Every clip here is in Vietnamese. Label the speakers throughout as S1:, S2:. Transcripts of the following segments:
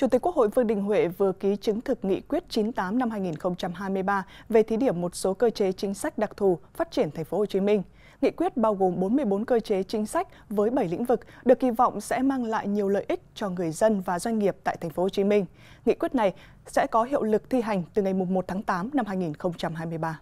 S1: Chủ tịch Quốc hội Vương Đình Huệ vừa ký chứng thực nghị quyết 98 năm 2023 về thí điểm một số cơ chế chính sách đặc thù phát triển thành phố Hồ Chí Minh. Nghị quyết bao gồm 44 cơ chế chính sách với 7 lĩnh vực được kỳ vọng sẽ mang lại nhiều lợi ích cho người dân và doanh nghiệp tại thành phố Hồ Chí Minh. Nghị quyết này sẽ có hiệu lực thi hành từ ngày 1 tháng 8 năm 2023.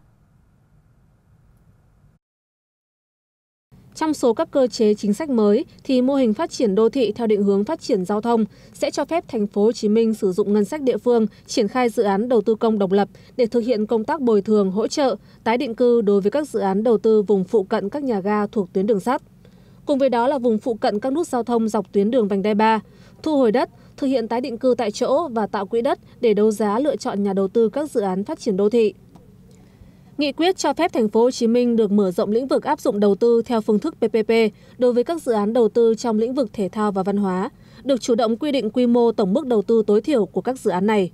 S1: trong số các
S2: cơ chế chính sách mới thì mô hình phát triển đô thị theo định hướng phát triển giao thông sẽ cho phép Thành phố Hồ Chí Minh sử dụng ngân sách địa phương triển khai dự án đầu tư công độc lập để thực hiện công tác bồi thường hỗ trợ tái định cư đối với các dự án đầu tư vùng phụ cận các nhà ga thuộc tuyến đường sắt cùng với đó là vùng phụ cận các nút giao thông dọc tuyến đường vành đai ba thu hồi đất thực hiện tái định cư tại chỗ và tạo quỹ đất để đấu giá lựa chọn nhà đầu tư các dự án phát triển đô thị nghị quyết cho phép tp hcm được mở rộng lĩnh vực áp dụng đầu tư theo phương thức ppp đối với các dự án đầu tư trong lĩnh vực thể thao và văn hóa được chủ động quy định quy mô tổng mức đầu tư tối thiểu của các dự án này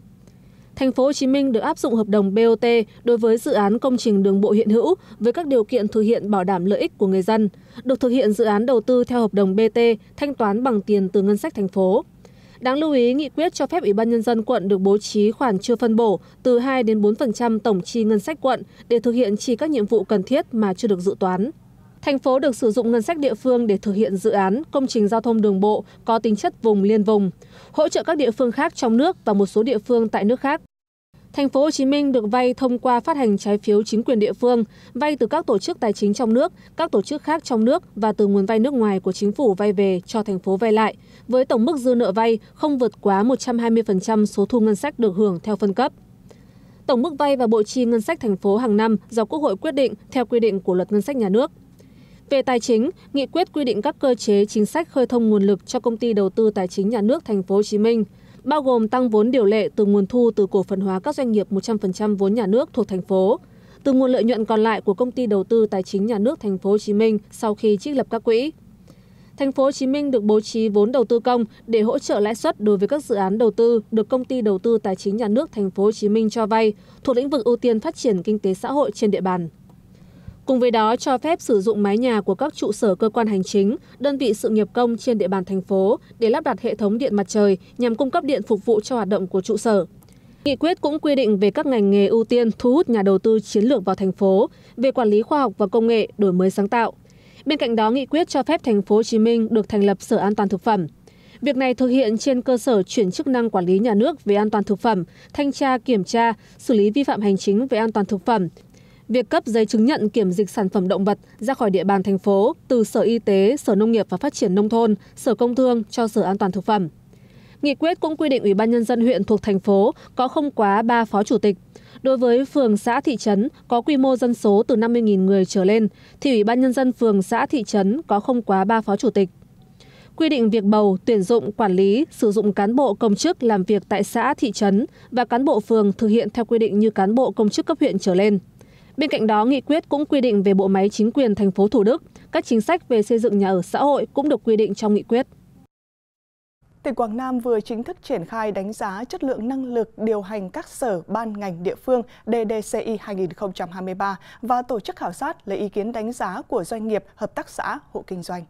S2: tp hcm được áp dụng hợp đồng bot đối với dự án công trình đường bộ hiện hữu với các điều kiện thực hiện bảo đảm lợi ích của người dân được thực hiện dự án đầu tư theo hợp đồng bt thanh toán bằng tiền từ ngân sách thành phố đáng lưu ý nghị quyết cho phép ủy ban nhân dân quận được bố trí khoản chưa phân bổ từ hai đến bốn tổng chi ngân sách quận để thực hiện chi các nhiệm vụ cần thiết mà chưa được dự toán thành phố được sử dụng ngân sách địa phương để thực hiện dự án công trình giao thông đường bộ có tính chất vùng liên vùng hỗ trợ các địa phương khác trong nước và một số địa phương tại nước khác Thành phố Hồ Chí Minh được vay thông qua phát hành trái phiếu chính quyền địa phương, vay từ các tổ chức tài chính trong nước, các tổ chức khác trong nước và từ nguồn vay nước ngoài của chính phủ vay về cho thành phố vay lại với tổng mức dư nợ vay không vượt quá một trăm hai mươi số thu ngân sách được hưởng theo phân cấp tổng mức vay và bộ chi ngân sách thành phố hàng năm do Quốc hội quyết định theo quy định của luật ngân sách nhà nước. Về tài chính, nghị quyết quy định các cơ chế chính sách khơi thông nguồn lực cho công ty đầu tư tài chính nhà nước thành phố Hồ Chí Minh, bao gồm tăng vốn điều lệ từ nguồn thu từ cổ phần hóa các doanh nghiệp 100% vốn nhà nước thuộc thành phố, từ nguồn lợi nhuận còn lại của công ty đầu tư tài chính nhà nước thành phố Hồ Chí Minh sau khi trích lập các quỹ thành phố hồ chí minh được bố trí vốn đầu tư công để hỗ trợ lãi suất đối với các dự án đầu tư được công ty đầu tư tài chính nhà nước thành phố hồ chí minh cho vay thuộc lĩnh vực ưu tiên phát triển kinh tế xã hội trên địa bàn cùng với đó cho phép sử dụng mái nhà của các trụ sở cơ quan hành chính đơn vị sự nghiệp công trên địa bàn thành phố để lắp đặt hệ thống điện mặt trời nhằm cung cấp điện phục vụ cho hoạt động của trụ sở Nghị quyết cũng quy định về các ngành nghề ưu tiên thu hút nhà đầu tư chiến lược vào thành phố, về quản lý khoa học và công nghệ, đổi mới sáng tạo bên cạnh đó nghị quyết cho phép thành phố hồ chí minh được thành lập sở an toàn thực phẩm việc này thực hiện trên cơ sở chuyển chức năng quản lý nhà nước về an toàn thực phẩm thanh tra kiểm tra xử lý vi phạm hành chính về an toàn thực phẩm việc cấp giấy chứng nhận kiểm dịch sản phẩm động vật ra khỏi địa bàn thành phố từ sở y tế sở nông nghiệp và phát triển nông thôn sở công thương cho sở an toàn thực phẩm Nghị quyết cũng quy định Ủy ban Nhân dân huyện thuộc thành phố có không quá 3 phó chủ tịch, đối với phường xã thị trấn có quy mô dân số từ năm mươi người trở lên thì ủy ban nhân dân phường xã thị trấn có không quá ba phó chủ tịch quy định việc bầu tuyển dụng quản lý sử dụng cán bộ công chức làm việc tại xã thị trấn và cán bộ phường thực hiện theo quy định như cán bộ công chức cấp huyện trở lên Bên cạnh đó, nghị quyết cũng quy định về bộ máy chính quyền thành phố Thủ Đức, các chính sách về xây dựng
S1: nhà ở xã hội cũng được quy định trong nghị quyết tỉnh Quảng Nam vừa chính thức triển khai đánh giá chất lượng năng lực điều hành các sở ban ngành địa phương DDCI 2023 và tổ chức khảo sát lấy ý kiến đánh giá của doanh nghiệp, hợp tác xã, hộ kinh doanh.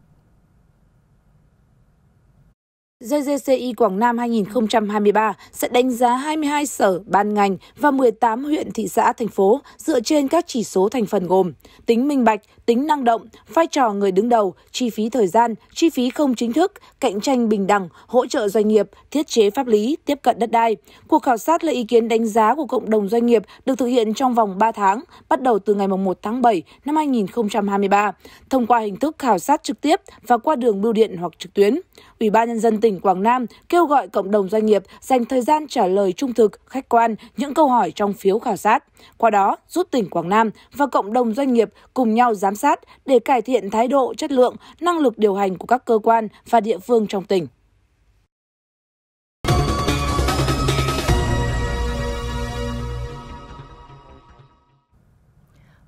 S1: DDCI Quảng Nam 2023
S2: sẽ đánh giá 22 sở, ban ngành và 18 huyện, thị xã, thành phố dựa trên các chỉ số thành phần gồm tính minh bạch, tính năng động, vai trò người đứng đầu, chi phí thời gian, chi phí không chính thức, cạnh tranh bình đẳng, hỗ trợ doanh nghiệp, thiết chế pháp lý, tiếp cận đất đai. Cuộc khảo sát là ý kiến đánh giá của cộng đồng doanh nghiệp được thực hiện trong vòng 3 tháng, bắt đầu từ ngày 1 tháng 7 năm 2023, thông qua hình thức khảo sát trực tiếp và qua đường bưu điện hoặc trực tuyến. Ủy ban nhân dân tỉnh Quảng Nam kêu gọi cộng đồng doanh nghiệp dành thời gian trả lời trung thực, khách quan những câu hỏi trong phiếu khảo sát, qua đó giúp tỉnh Quảng Nam và cộng đồng doanh nghiệp cùng nhau giám sát để cải thiện thái độ, chất lượng, năng lực điều hành của các cơ quan và địa phương trong tỉnh.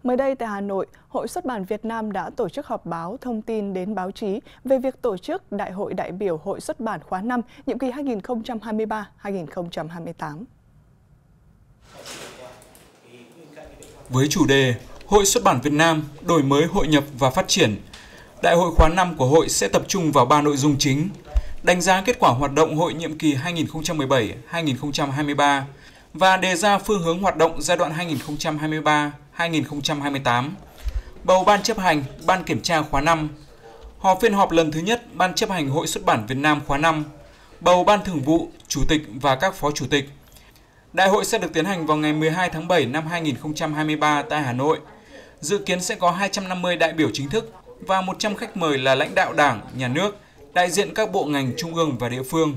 S1: Mới đây tại Hà Nội, Hội Xuất bản Việt Nam đã tổ chức họp báo thông tin đến báo chí về việc tổ chức Đại hội đại biểu Hội Xuất bản khóa 5, nhiệm kỳ 2023-2028. Với chủ đề Hội xuất bản Việt Nam đổi mới hội nhập và phát triển. Đại hội khóa 5 của hội sẽ tập trung vào 3 nội dung chính: đánh giá kết quả hoạt động hội nhiệm kỳ 2017-2023 và đề ra phương hướng hoạt động giai đoạn 2023-2028. Bầu ban chấp hành, ban kiểm tra khóa 5. Họp phiên họp lần thứ nhất Ban chấp hành Hội xuất bản Việt Nam khóa 5. Bầu ban thường vụ, chủ tịch và các phó chủ tịch. Đại hội sẽ được tiến hành vào ngày 12 tháng 7 năm 2023 tại Hà Nội dự kiến sẽ có 250 đại biểu chính thức và 100 khách mời là lãnh đạo đảng, nhà nước, đại diện các bộ ngành trung ương và địa phương.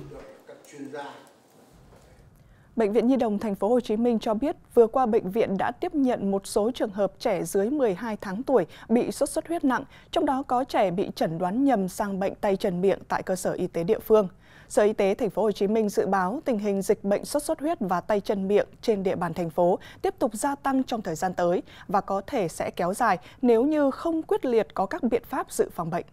S1: Bệnh viện Nhi đồng Thành phố Hồ Chí Minh cho biết vừa qua bệnh viện đã tiếp nhận một số trường hợp trẻ dưới 12 tháng tuổi bị sốt xuất huyết nặng, trong đó có trẻ bị chẩn đoán nhầm sang bệnh tay chân miệng tại cơ sở y tế địa phương. Sở Y tế Thành phố Hồ Chí Minh dự báo tình hình dịch bệnh sốt xuất huyết và tay chân miệng trên địa bàn thành phố tiếp tục gia tăng trong thời gian tới và có thể sẽ kéo dài nếu như không quyết liệt có các biện pháp dự phòng bệnh.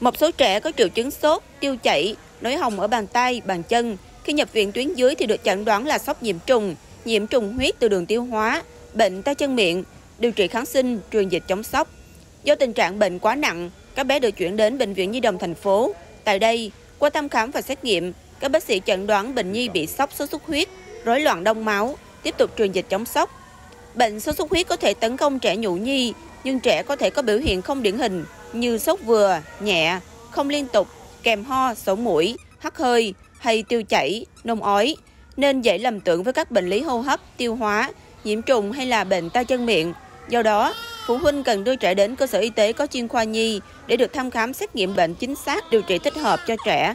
S3: Một số trẻ có triệu chứng sốt, tiêu chảy, nổi hồng ở bàn tay, bàn chân. Khi nhập viện tuyến dưới thì được chẩn đoán là sốc nhiễm trùng, nhiễm trùng huyết từ đường tiêu hóa, bệnh tay chân miệng, điều trị kháng sinh, truyền dịch chống sốc. Do tình trạng bệnh quá nặng, các bé được chuyển đến Bệnh viện Nhi đồng thành phố. Tại đây, qua thăm khám và xét nghiệm, các bác sĩ chẩn đoán bệnh nhi bị sốc sốt xuất huyết, rối loạn đông máu, tiếp tục truyền dịch chống sốc. Bệnh sốt xuất huyết có thể tấn công trẻ nhũ nhi, nhưng trẻ có thể có biểu hiện không điển hình như sốt vừa, nhẹ, không liên tục, kèm ho, sổ mũi, hắt hơi hay tiêu chảy, nôn ói, nên dễ lầm tưởng với các bệnh lý hô hấp, tiêu hóa, nhiễm trùng hay là bệnh tay chân miệng. Do đó, phụ huynh cần đưa trẻ đến cơ sở y tế có chuyên khoa nhi để được thăm khám xét nghiệm bệnh chính xác, điều trị thích hợp cho trẻ.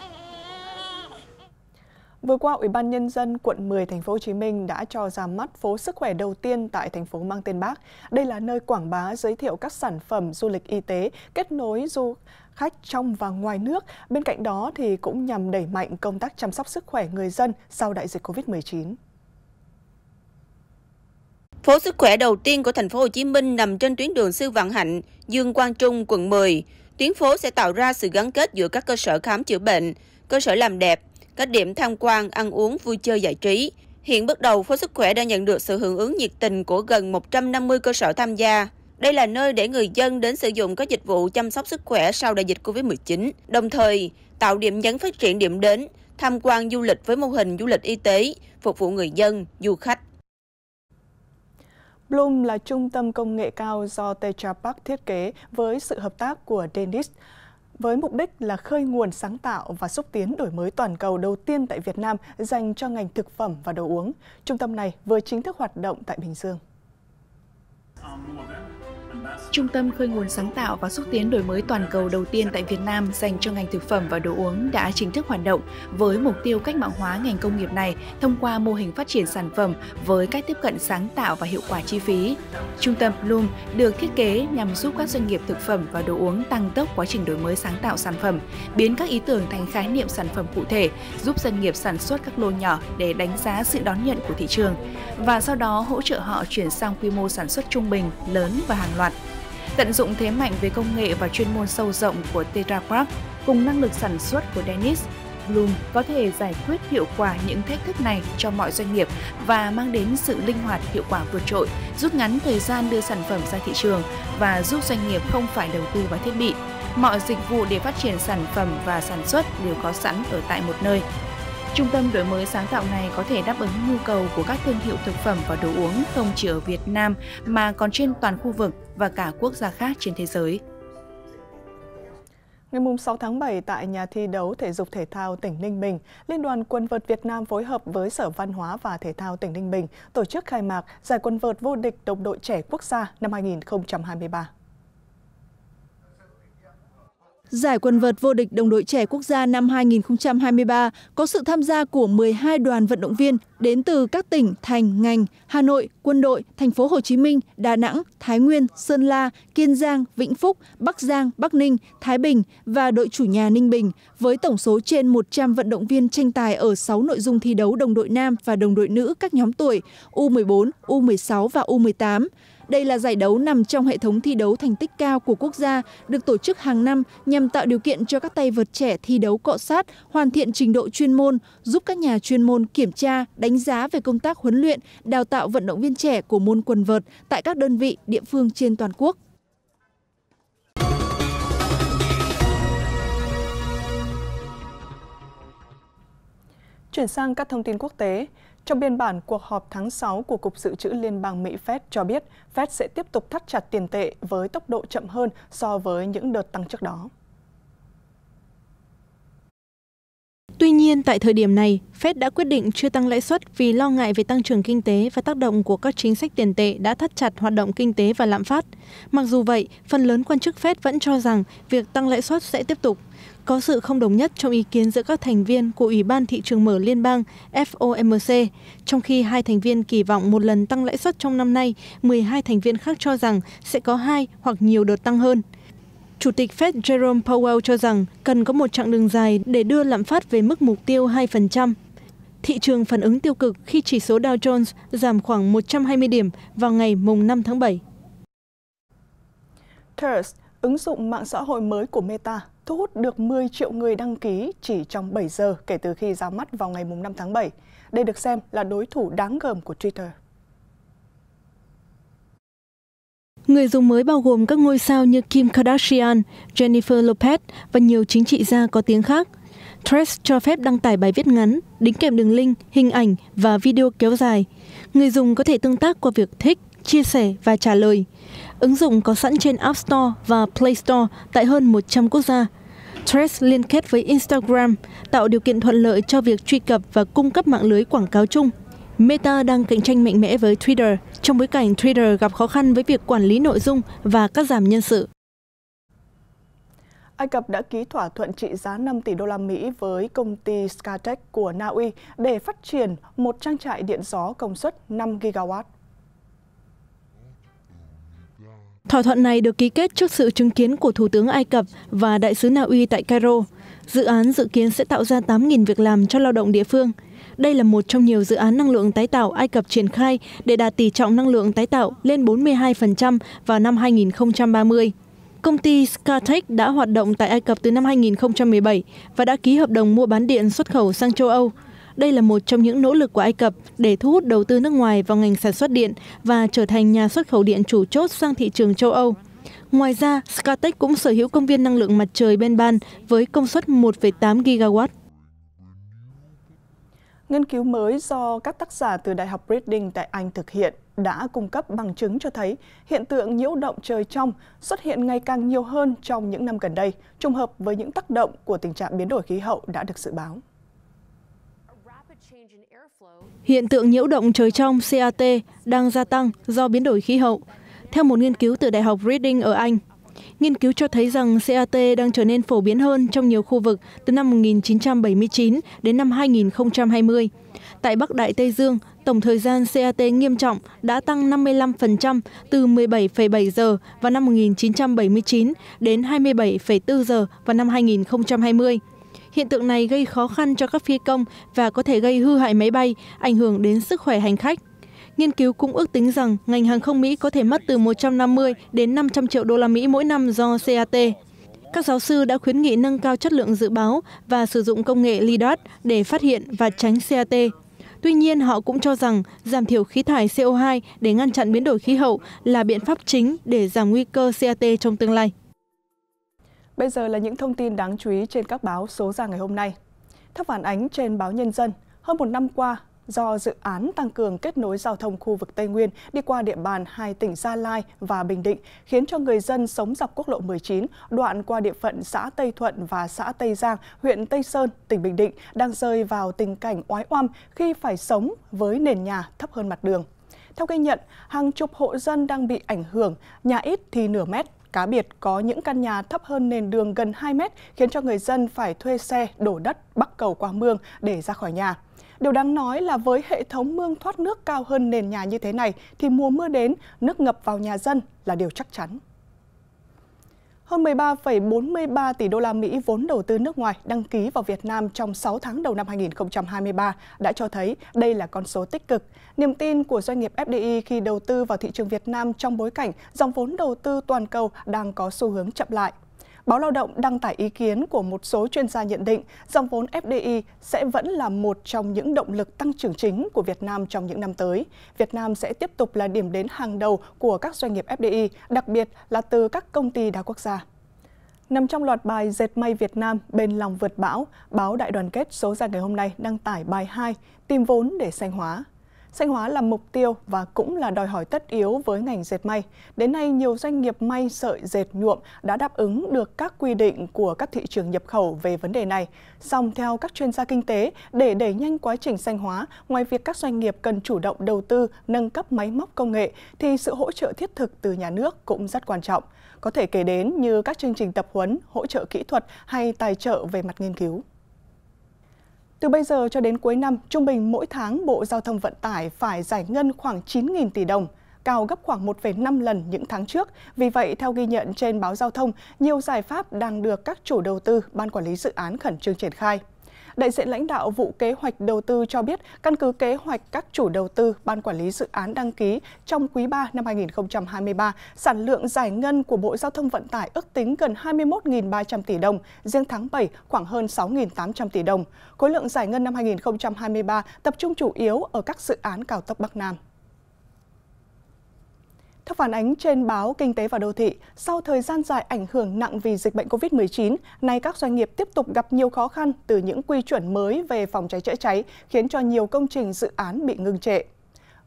S1: Vừa qua, Ủy ban nhân dân quận 10 thành phố Hồ Chí Minh đã cho ra mắt phố sức khỏe đầu tiên tại thành phố mang tên Bác. Đây là nơi quảng bá giới thiệu các sản phẩm du lịch y tế, kết nối du khách trong và ngoài nước. Bên cạnh đó thì cũng nhằm đẩy mạnh công tác chăm sóc sức khỏe người dân sau đại dịch Covid-19.
S3: Phố sức khỏe đầu tiên của thành phố Hồ Chí Minh nằm trên tuyến đường Sư Vạn Hạnh, Dương Quang Trung, quận 10. Tuyến phố sẽ tạo ra sự gắn kết giữa các cơ sở khám chữa bệnh, cơ sở làm đẹp, các điểm tham quan, ăn uống, vui chơi giải trí. Hiện bước đầu, phố sức khỏe đã nhận được sự hưởng ứng nhiệt tình của gần 150 cơ sở tham gia. Đây là nơi để người dân đến sử dụng các dịch vụ chăm sóc sức khỏe sau đại dịch Covid-19, đồng thời tạo điểm nhấn phát triển điểm đến, tham quan du lịch với mô hình du lịch y tế, phục vụ người dân, du khách.
S1: Bloom là trung tâm công nghệ cao do Tetra Park thiết kế với sự hợp tác của Dennis với mục đích là khơi nguồn sáng tạo và xúc tiến đổi mới toàn cầu đầu tiên tại Việt Nam dành cho ngành thực phẩm và đồ uống. Trung tâm này vừa chính thức hoạt động tại Bình Dương. Trung tâm khơi nguồn sáng
S4: tạo và xúc tiến đổi mới toàn cầu đầu tiên tại Việt Nam dành cho ngành thực phẩm và đồ uống đã chính thức hoạt động với mục tiêu cách mạng hóa ngành công nghiệp này thông qua mô hình phát triển sản phẩm với cách tiếp cận sáng tạo và hiệu quả chi phí. Trung tâm Bloom được thiết kế nhằm giúp các doanh nghiệp thực phẩm và đồ uống tăng tốc quá trình đổi mới sáng tạo sản phẩm, biến các ý tưởng thành khái niệm sản phẩm cụ thể, giúp doanh nghiệp sản xuất các lô nhỏ để đánh giá sự đón nhận của thị trường và sau đó hỗ trợ họ chuyển sang quy mô sản xuất trung bình, lớn và hàng loạt tận dụng thế mạnh về công nghệ và chuyên môn sâu rộng của Tetra Pak cùng năng lực sản xuất của Dennis, Bloom có thể giải quyết hiệu quả những thách thức này cho mọi doanh nghiệp và mang đến sự linh hoạt hiệu quả vượt trội, rút ngắn thời gian đưa sản phẩm ra thị trường và giúp doanh nghiệp không phải đầu tư vào thiết bị. Mọi dịch vụ để phát triển sản phẩm và sản xuất đều có sẵn ở tại một nơi, Trung tâm đổi mới sáng tạo này có thể đáp ứng nhu cầu của các thương hiệu thực phẩm và đồ uống không chỉ ở Việt Nam mà còn trên toàn khu vực và cả quốc gia khác trên thế giới.
S1: Ngày 6 tháng 7 tại nhà thi đấu thể dục thể thao tỉnh Ninh Bình, Liên đoàn quần vợt Việt Nam phối hợp với Sở Văn hóa và Thể thao tỉnh Ninh Bình tổ chức khai mạc giải quần vợt vô địch đồng đội trẻ quốc gia năm 2023.
S4: Giải quần vợt vô địch đồng đội trẻ quốc gia năm 2023 có sự tham gia của 12 đoàn vận động viên đến từ các tỉnh, thành, ngành Hà Nội, Quân đội, Thành phố Hồ Chí Minh, Đà Nẵng, Thái Nguyên, Sơn La, Kiên Giang, Vĩnh Phúc, Bắc Giang, Bắc Ninh, Thái Bình và đội chủ nhà Ninh Bình với tổng số trên 100 vận động viên tranh tài ở 6 nội dung thi đấu đồng đội nam và đồng đội nữ các nhóm tuổi U14, U16 và U18. Đây là giải đấu nằm trong hệ thống thi đấu thành tích cao của quốc gia, được tổ chức hàng năm nhằm tạo điều kiện cho các tay vợt trẻ thi đấu cọ sát, hoàn thiện trình độ chuyên môn, giúp các nhà chuyên môn kiểm tra, đánh giá về công tác huấn luyện, đào tạo vận động viên trẻ của môn quần vợt tại các đơn vị địa phương trên toàn quốc.
S1: Chuyển sang các thông tin quốc tế, trong biên bản cuộc họp tháng 6 của Cục Dự trữ Liên bang Mỹ Fed cho biết Fed sẽ tiếp tục thắt chặt tiền tệ với tốc độ chậm hơn so với những đợt tăng trước đó.
S5: Tuy nhiên, tại thời điểm này, Fed đã quyết định chưa tăng lãi suất vì lo ngại về tăng trưởng kinh tế và tác động của các chính sách tiền tệ đã thắt chặt hoạt động kinh tế và lạm phát. Mặc dù vậy, phần lớn quan chức Fed vẫn cho rằng việc tăng lãi suất sẽ tiếp tục có sự không đồng nhất trong ý kiến giữa các thành viên của Ủy ban Thị trường Mở Liên bang FOMC. Trong khi hai thành viên kỳ vọng một lần tăng lãi suất trong năm nay, 12 thành viên khác cho rằng sẽ có hai hoặc nhiều đợt tăng hơn. Chủ tịch Fed Jerome Powell cho rằng cần có một chặng đường dài để đưa lạm phát về mức mục tiêu 2%. Thị trường phản ứng tiêu cực khi chỉ số Dow Jones giảm khoảng 120 điểm vào ngày 5 tháng 7.
S1: Thirst, ứng dụng mạng xã hội mới của Meta thu hút được 10 triệu người đăng ký chỉ trong 7 giờ kể từ khi ra mắt vào ngày 5 tháng 7. Đây được xem là đối thủ đáng gờm của Twitter.
S5: Người dùng mới bao gồm các ngôi sao như Kim Kardashian, Jennifer Lopez và nhiều chính trị gia có tiếng khác. Threads cho phép đăng tải bài viết ngắn, đính kèm đường link, hình ảnh và video kéo dài. Người dùng có thể tương tác qua việc thích, chia sẻ và trả lời. Ứng dụng có sẵn trên App Store và Play Store tại hơn 100 quốc gia. Threads liên kết với Instagram, tạo điều kiện thuận lợi cho việc truy cập và cung cấp mạng lưới quảng cáo chung. Meta đang cạnh tranh mạnh mẽ với Twitter trong bối cảnh Twitter gặp khó khăn với việc quản lý nội dung và cắt giảm nhân sự.
S1: Ai Cập đã ký thỏa thuận trị giá 5 tỷ đô la Mỹ với công ty Skatech của Na Uy để phát triển một trang trại điện gió công suất 5 gigawatt.
S5: Thỏa thuận này được ký kết trước sự chứng kiến của Thủ tướng Ai Cập và Đại sứ Na Uy tại Cairo. Dự án dự kiến sẽ tạo ra 8.000 việc làm cho lao động địa phương. Đây là một trong nhiều dự án năng lượng tái tạo Ai Cập triển khai để đạt tỷ trọng năng lượng tái tạo lên 42% vào năm 2030. Công ty Scartech đã hoạt động tại Ai Cập từ năm 2017 và đã ký hợp đồng mua bán điện xuất khẩu sang châu Âu. Đây là một trong những nỗ lực của Ai Cập để thu hút đầu tư nước ngoài vào ngành sản xuất điện và trở thành nhà xuất khẩu điện chủ chốt sang thị trường châu Âu. Ngoài ra, Scatech cũng sở hữu công viên năng lượng mặt trời bên ban với công suất 1,8 gigawatt.
S1: Nghiên cứu mới do các tác giả từ Đại học Reading tại Anh thực hiện đã cung cấp bằng chứng cho thấy hiện tượng nhiễu động trời trong xuất hiện ngày càng nhiều hơn trong những năm gần đây, trùng hợp với những tác động của tình trạng biến đổi khí hậu đã được dự báo.
S5: Hiện tượng nhiễu động trời trong CAT đang gia tăng do biến đổi khí hậu, theo một nghiên cứu từ Đại học Reading ở Anh. Nghiên cứu cho thấy rằng CAT đang trở nên phổ biến hơn trong nhiều khu vực từ năm 1979 đến năm 2020. Tại Bắc Đại Tây Dương, tổng thời gian CAT nghiêm trọng đã tăng 55% từ 17,7 giờ vào năm 1979 đến 27,4 giờ vào năm 2020. Hiện tượng này gây khó khăn cho các phi công và có thể gây hư hại máy bay, ảnh hưởng đến sức khỏe hành khách. Nghiên cứu cũng ước tính rằng ngành hàng không Mỹ có thể mất từ 150 đến 500 triệu đô la Mỹ mỗi năm do CAT. Các giáo sư đã khuyến nghị nâng cao chất lượng dự báo và sử dụng công nghệ LIDAR để phát hiện và tránh CAT. Tuy nhiên, họ cũng cho rằng giảm thiểu khí thải CO2 để ngăn chặn biến đổi khí hậu là biện pháp chính để giảm nguy cơ CAT trong tương lai.
S1: Bây giờ là những thông tin đáng chú ý trên các báo số ra ngày hôm nay. Theo phản ánh trên báo Nhân dân, hơn một năm qua, do dự án tăng cường kết nối giao thông khu vực Tây Nguyên đi qua địa bàn hai tỉnh Gia Lai và Bình Định, khiến cho người dân sống dọc quốc lộ 19, đoạn qua địa phận xã Tây Thuận và xã Tây Giang, huyện Tây Sơn, tỉnh Bình Định đang rơi vào tình cảnh oái oăm khi phải sống với nền nhà thấp hơn mặt đường. Theo ghi nhận, hàng chục hộ dân đang bị ảnh hưởng, nhà ít thì nửa mét, Cá biệt có những căn nhà thấp hơn nền đường gần 2 mét khiến cho người dân phải thuê xe đổ đất bắc cầu qua mương để ra khỏi nhà. Điều đáng nói là với hệ thống mương thoát nước cao hơn nền nhà như thế này thì mùa mưa đến, nước ngập vào nhà dân là điều chắc chắn hơn 13,43 tỷ đô la Mỹ vốn đầu tư nước ngoài đăng ký vào Việt Nam trong 6 tháng đầu năm 2023 đã cho thấy đây là con số tích cực. Niềm tin của doanh nghiệp FDI khi đầu tư vào thị trường Việt Nam trong bối cảnh dòng vốn đầu tư toàn cầu đang có xu hướng chậm lại báo lao động đăng tải ý kiến của một số chuyên gia nhận định dòng vốn fdi sẽ vẫn là một trong những động lực tăng trưởng chính của Việt Nam trong những năm tới. Việt Nam sẽ tiếp tục là điểm đến hàng đầu của các doanh nghiệp FDI, đặc biệt là từ các công ty đa quốc gia. Nằm trong loạt bài Dệt may Việt Nam bên lòng vượt bão, báo Đại đoàn kết số ra ngày hôm nay đăng tải bài 2 Tìm vốn để sanh hóa. Xanh hóa là mục tiêu và cũng là đòi hỏi tất yếu với ngành dệt may. Đến nay, nhiều doanh nghiệp may sợi dệt nhuộm đã đáp ứng được các quy định của các thị trường nhập khẩu về vấn đề này. Song theo các chuyên gia kinh tế, để đẩy nhanh quá trình xanh hóa, ngoài việc các doanh nghiệp cần chủ động đầu tư, nâng cấp máy móc công nghệ, thì sự hỗ trợ thiết thực từ nhà nước cũng rất quan trọng. Có thể kể đến như các chương trình tập huấn, hỗ trợ kỹ thuật hay tài trợ về mặt nghiên cứu từ bây giờ cho đến cuối năm, trung bình mỗi tháng Bộ Giao thông Vận tải phải giải ngân khoảng 9.000 tỷ đồng, cao gấp khoảng 1,5 lần những tháng trước. Vì vậy, theo ghi nhận trên báo Giao thông, nhiều giải pháp đang được các chủ đầu tư, ban quản lý dự án khẩn trương triển khai đại diện lãnh đạo vụ kế hoạch đầu tư cho biết căn cứ kế hoạch các chủ đầu tư, ban quản lý dự án đăng ký trong quý 3 năm 2023, sản lượng giải ngân của Bộ Giao thông Vận tải ước tính gần 21.300 tỷ đồng, riêng tháng 7 khoảng hơn 6.800 tỷ đồng. Khối lượng giải ngân năm 2023 tập trung chủ yếu ở các dự án cao tốc Bắc Nam. Theo phản ánh trên báo Kinh tế và Đô thị, sau thời gian dài ảnh hưởng nặng vì dịch bệnh COVID-19, nay các doanh nghiệp tiếp tục gặp nhiều khó khăn từ những quy chuẩn mới về phòng cháy chữa cháy, khiến cho nhiều công trình dự án bị ngưng trệ.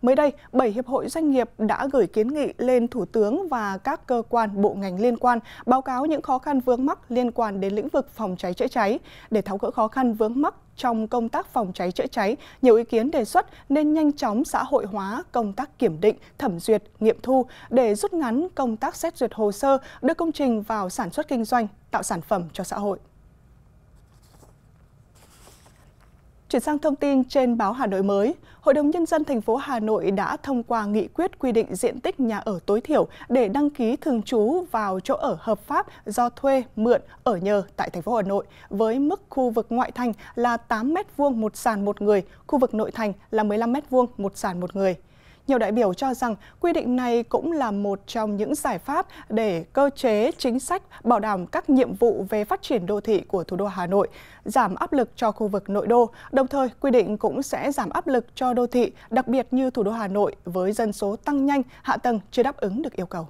S1: Mới đây, 7 hiệp hội doanh nghiệp đã gửi kiến nghị lên Thủ tướng và các cơ quan bộ ngành liên quan báo cáo những khó khăn vướng mắc liên quan đến lĩnh vực phòng cháy chữa cháy. Để tháo gỡ khó khăn vướng mắc trong công tác phòng cháy chữa cháy, nhiều ý kiến đề xuất nên nhanh chóng xã hội hóa công tác kiểm định, thẩm duyệt, nghiệm thu để rút ngắn công tác xét duyệt hồ sơ, đưa công trình vào sản xuất kinh doanh, tạo sản phẩm cho xã hội. Chuyển sang thông tin trên báo Hà Nội mới, Hội đồng Nhân dân thành phố Hà Nội đã thông qua nghị quyết quy định diện tích nhà ở tối thiểu để đăng ký thường trú vào chỗ ở hợp pháp do thuê, mượn, ở nhờ tại thành phố Hà Nội với mức khu vực ngoại thành là 8 m2 một sàn một người, khu vực nội thành là 15 m2 một sàn một người nhiều đại biểu cho rằng quy định này cũng là một trong những giải pháp để cơ chế chính sách bảo đảm các nhiệm vụ về phát triển đô thị của thủ đô Hà Nội, giảm áp lực cho khu vực nội đô, đồng thời quy định cũng sẽ giảm áp lực cho đô thị, đặc biệt như thủ đô Hà Nội với dân số tăng nhanh, hạ tầng chưa đáp ứng được yêu cầu.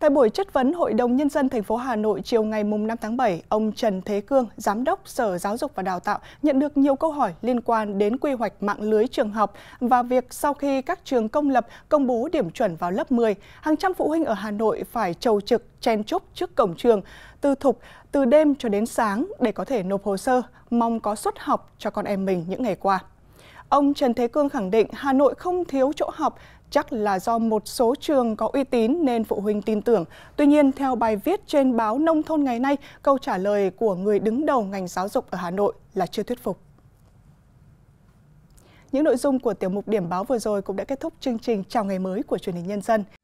S1: Tại buổi chất vấn Hội đồng Nhân dân thành phố Hà Nội chiều ngày 5 tháng 7, ông Trần Thế Cương, Giám đốc Sở Giáo dục và Đào tạo nhận được nhiều câu hỏi liên quan đến quy hoạch mạng lưới trường học và việc sau khi các trường công lập công bố điểm chuẩn vào lớp 10, hàng trăm phụ huynh ở Hà Nội phải trầu trực, chen chúc trước cổng trường, tư thục từ đêm cho đến sáng để có thể nộp hồ sơ, mong có suất học cho con em mình những ngày qua. Ông Trần Thế Cương khẳng định Hà Nội không thiếu chỗ học, chắc là do một số trường có uy tín nên phụ huynh tin tưởng. Tuy nhiên, theo bài viết trên báo Nông thôn ngày nay, câu trả lời của người đứng đầu ngành giáo dục ở Hà Nội là chưa thuyết phục. Những nội dung của tiểu mục điểm báo vừa rồi cũng đã kết thúc chương trình Chào ngày mới của truyền hình Nhân dân.